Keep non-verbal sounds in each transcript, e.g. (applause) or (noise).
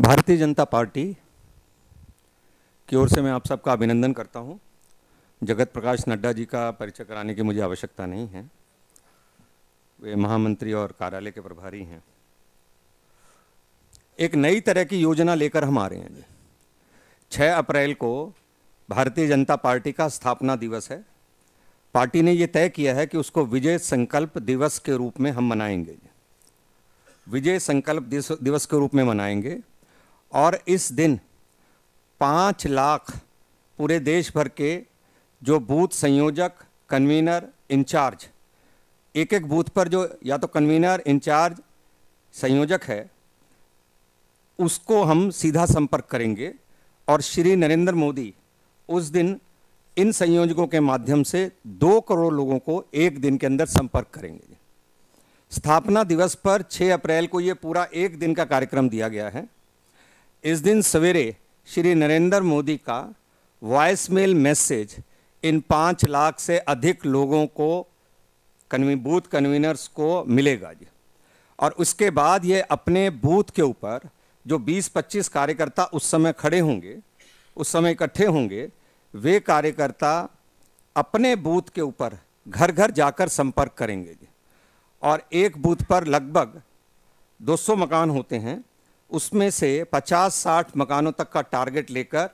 भारतीय जनता पार्टी की ओर से मैं आप सबका अभिनंदन करता हूँ जगत प्रकाश नड्डा जी का परिचय कराने की मुझे आवश्यकता नहीं है वे महामंत्री और कार्यालय के प्रभारी हैं एक नई तरह की योजना लेकर हम आ रहे हैं छः अप्रैल को भारतीय जनता पार्टी का स्थापना दिवस है पार्टी ने ये तय किया है कि उसको विजय संकल्प दिवस के रूप में हम मनाएंगे विजय संकल्प दिवस के रूप में मनाएंगे और इस दिन पाँच लाख पूरे देश भर के जो बूथ संयोजक कन्वीनर इंचार्ज एक एक बूथ पर जो या तो कन्वीनर इंचार्ज संयोजक है उसको हम सीधा संपर्क करेंगे और श्री नरेंद्र मोदी उस दिन इन संयोजकों के माध्यम से दो करोड़ लोगों को एक दिन के अंदर संपर्क करेंगे स्थापना दिवस पर 6 अप्रैल को ये पूरा एक दिन का कार्यक्रम दिया गया है इस दिन सवेरे श्री नरेंद्र मोदी का वॉइस मेल मैसेज इन पाँच लाख से अधिक लोगों को कन्वी बूथ कन्वीनर्स को मिलेगा जी और उसके बाद ये अपने बूथ के ऊपर जो 20-25 कार्यकर्ता उस समय खड़े होंगे उस समय इकट्ठे होंगे वे कार्यकर्ता अपने बूथ के ऊपर घर घर जाकर संपर्क करेंगे जी और एक बूथ पर लगभग 200 मकान होते हैं उसमें से 50-60 मकानों तक का टारगेट लेकर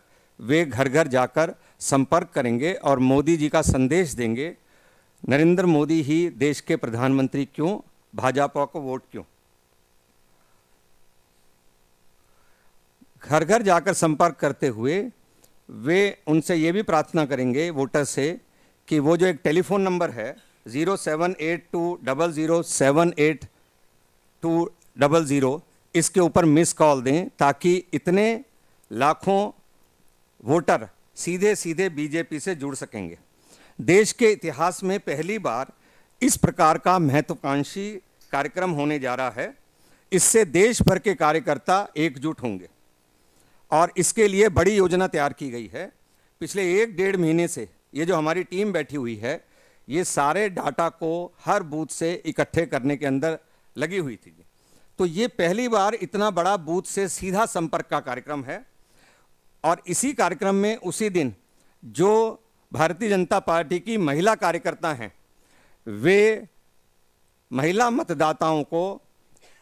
वे घर घर जाकर संपर्क करेंगे और मोदी जी का संदेश देंगे नरेंद्र मोदी ही देश के प्रधानमंत्री क्यों भाजपा को वोट क्यों घर घर जाकर संपर्क करते हुए वे उनसे ये भी प्रार्थना करेंगे वोटर से कि वो जो एक टेलीफोन नंबर है zero seven eight two double zero seven eight two double zero इसके ऊपर मिस कॉल दें ताकि इतने लाखों वोटर सीधे सीधे बीजेपी से जुड़ सकेंगे देश के इतिहास में पहली बार इस प्रकार का महत्वाकांक्षी कार्यक्रम होने जा रहा है इससे देश भर के कार्यकर्ता एकजुट होंगे और इसके लिए बड़ी योजना तैयार की गई है पिछले एक डेढ़ महीने से ये जो हमारी टीम बैठी हुई है ये सारे डाटा को हर बूथ से इकट्ठे करने के अंदर लगी हुई थी तो ये पहली बार इतना बड़ा बूथ से सीधा संपर्क का कार्यक्रम है और इसी कार्यक्रम में उसी दिन जो भारतीय जनता पार्टी की महिला कार्यकर्ता हैं वे महिला मतदाताओं को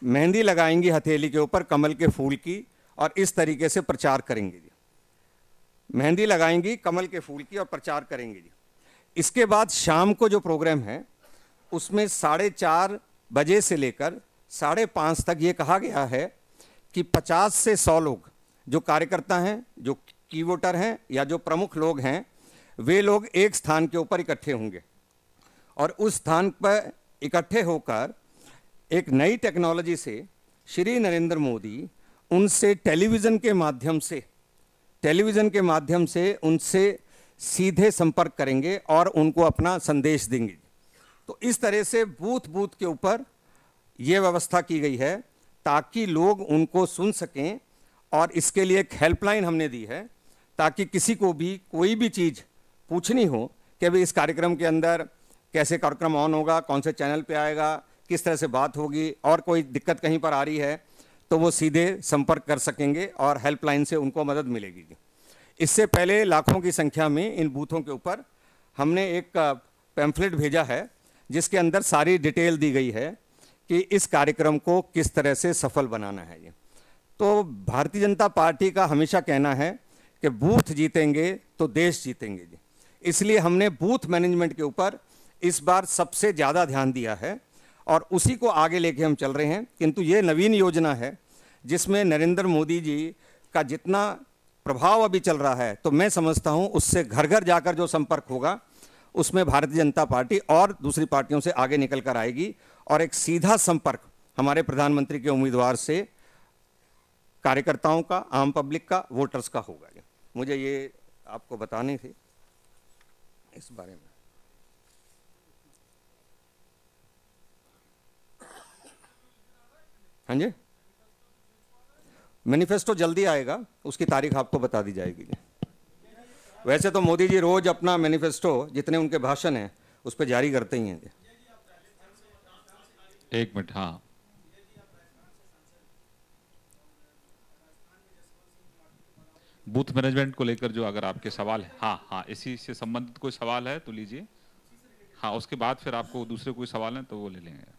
मेहंदी लगाएंगी हथेली के ऊपर कमल के फूल की और इस तरीके से प्रचार करेंगे जी मेहंदी लगाएंगी कमल के फूल की और प्रचार करेंगे जी इसके बाद शाम को जो प्रोग्राम है उसमें साढ़े चार बजे से लेकर साढ़े पाँच तक ये कहा गया है कि पचास से सौ लोग जो कार्यकर्ता हैं जो की वोटर हैं या जो प्रमुख लोग हैं वे लोग एक स्थान के ऊपर इकट्ठे होंगे और उस स्थान पर इकट्ठे होकर एक नई टेक्नोलॉजी से श्री नरेंद्र मोदी उनसे टेलीविज़न के माध्यम से टेलीविज़न के माध्यम से उनसे सीधे संपर्क करेंगे और उनको अपना संदेश देंगे तो इस तरह से बूथ बूथ के ऊपर ये व्यवस्था की गई है ताकि लोग उनको सुन सकें और इसके लिए एक हेल्पलाइन हमने दी है ताकि किसी को भी कोई भी चीज़ पूछनी हो कि अभी इस कार्यक्रम के अंदर कैसे कार्यक्रम ऑन होगा कौन से चैनल पे आएगा किस तरह से बात होगी और कोई दिक्कत कहीं पर आ रही है तो वो सीधे संपर्क कर सकेंगे और हेल्पलाइन से उनको मदद मिलेगी इससे पहले लाखों की संख्या में इन बूथों के ऊपर हमने एक पैम्फलेट भेजा है जिसके अंदर सारी डिटेल दी गई है कि इस कार्यक्रम को किस तरह से सफल बनाना है ये तो भारतीय जनता पार्टी का हमेशा कहना है कि बूथ जीतेंगे तो देश जीतेंगे जी इसलिए हमने बूथ मैनेजमेंट के ऊपर इस बार सबसे ज़्यादा ध्यान दिया है और उसी को आगे लेके हम चल रहे हैं किंतु ये नवीन योजना है जिसमें नरेंद्र मोदी जी का जितना प्रभाव अभी चल रहा है तो मैं समझता हूँ उससे घर घर जाकर जो संपर्क होगा उसमें भारतीय जनता पार्टी और दूसरी पार्टियों से आगे निकल कर आएगी और एक सीधा संपर्क हमारे प्रधानमंत्री के उम्मीदवार से कार्यकर्ताओं का आम पब्लिक का वोटर्स का होगा मुझे ये आपको बतानी थी इस बारे में हाँ जी मैनिफेस्टो जल्दी आएगा उसकी तारीख आपको बता दी जाएगी वैसे तो मोदी जी रोज अपना मैनिफेस्टो जितने उनके भाषण हैं उस पर जारी करते ही हैं एक मिनट हाँ बूथ मैनेजमेंट को लेकर जो अगर आपके सवाल है हाँ हाँ इसी से संबंधित कोई सवाल है तो लीजिए हाँ उसके बाद फिर आपको दूसरे कोई सवाल है तो वो ले लेंगे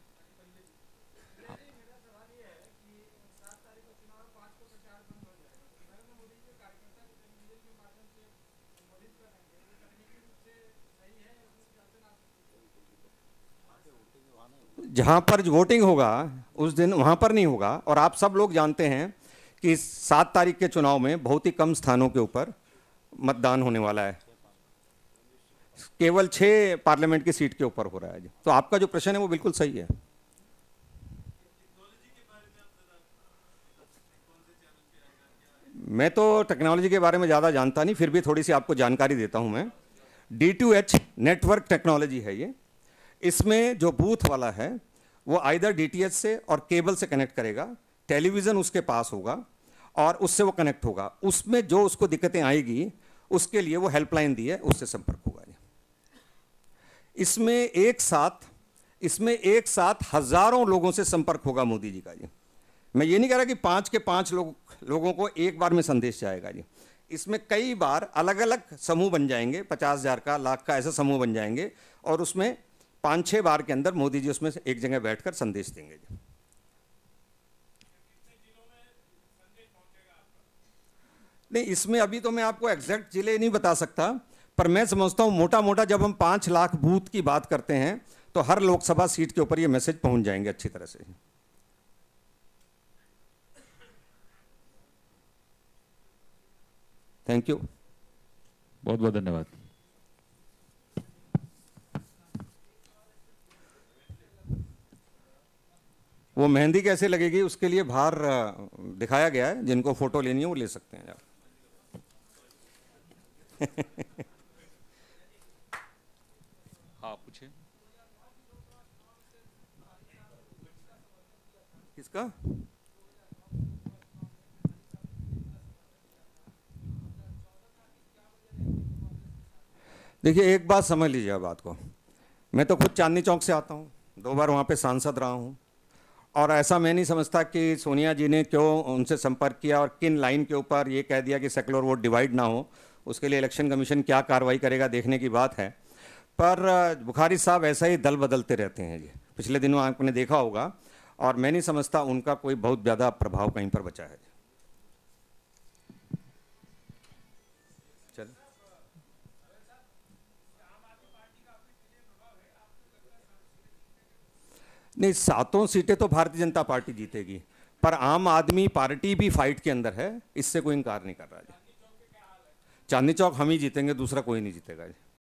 जहां पर वोटिंग होगा उस दिन वहां पर नहीं होगा और आप सब लोग जानते हैं कि सात तारीख के चुनाव में बहुत ही कम स्थानों के ऊपर मतदान होने वाला है केवल छः पार्लियामेंट की सीट के ऊपर हो रहा है तो आपका जो प्रश्न है वो बिल्कुल सही है मैं तो टेक्नोलॉजी के बारे में ज़्यादा जानता नहीं फिर भी थोड़ी सी आपको जानकारी देता हूं मैं D to H network technology है ये इसमें जो बूथ वाला है वो आइधर डी से और केबल से कनेक्ट करेगा टेलीविज़न उसके पास होगा और उससे वो कनेक्ट होगा उसमें जो उसको दिक्कतें आएगी उसके लिए वो हेल्पलाइन दी है उससे संपर्क होगा इसमें एक साथ इसमें एक साथ हज़ारों लोगों से संपर्क होगा मोदी जी का जी मैं ये नहीं कह रहा कि पाँच के पाँच लो, लोगों को एक बार में संदेश जाएगा जी इसमें कई बार अलग अलग समूह बन जाएंगे पचास हज़ार का लाख का ऐसा समूह बन जाएंगे और उसमें पांच छह बार के अंदर मोदी जी उसमें से एक जगह बैठकर संदेश देंगे जी नहीं इसमें अभी तो मैं आपको एग्जैक्ट ज़िले नहीं बता सकता पर मैं समझता हूँ मोटा मोटा जब हम पाँच लाख बूथ की बात करते हैं तो हर लोकसभा सीट के ऊपर ये मैसेज पहुँच जाएंगे अच्छी तरह से थैंक यू बहुत बहुत धन्यवाद वो मेहंदी कैसे लगेगी उसके लिए बाहर दिखाया गया है जिनको फ़ोटो लेनी है वो ले सकते हैं आप (laughs) हाँ पूछे किसका देखिए एक बात समझ लीजिए बात को मैं तो खुद चांदनी चौक से आता हूँ दो बार वहाँ पे सांसद रहा हूँ और ऐसा मैं नहीं समझता कि सोनिया जी ने क्यों उनसे संपर्क किया और किन लाइन के ऊपर ये कह दिया कि सेकुलर वोट डिवाइड ना हो उसके लिए इलेक्शन कमीशन क्या कार्रवाई करेगा देखने की बात है पर बुखारी साहब ऐसा ही दल बदलते रहते हैं जी पिछले दिनों आपने देखा होगा और मैं नहीं समझता उनका कोई बहुत ज़्यादा प्रभाव कहीं पर बचा है नहीं सातों सीटें तो भारतीय जनता पार्टी जीतेगी पर आम आदमी पार्टी भी फाइट के अंदर है इससे कोई इनकार नहीं कर रहा जी चांदनी चौक हम ही जीतेंगे दूसरा कोई नहीं जीतेगा जी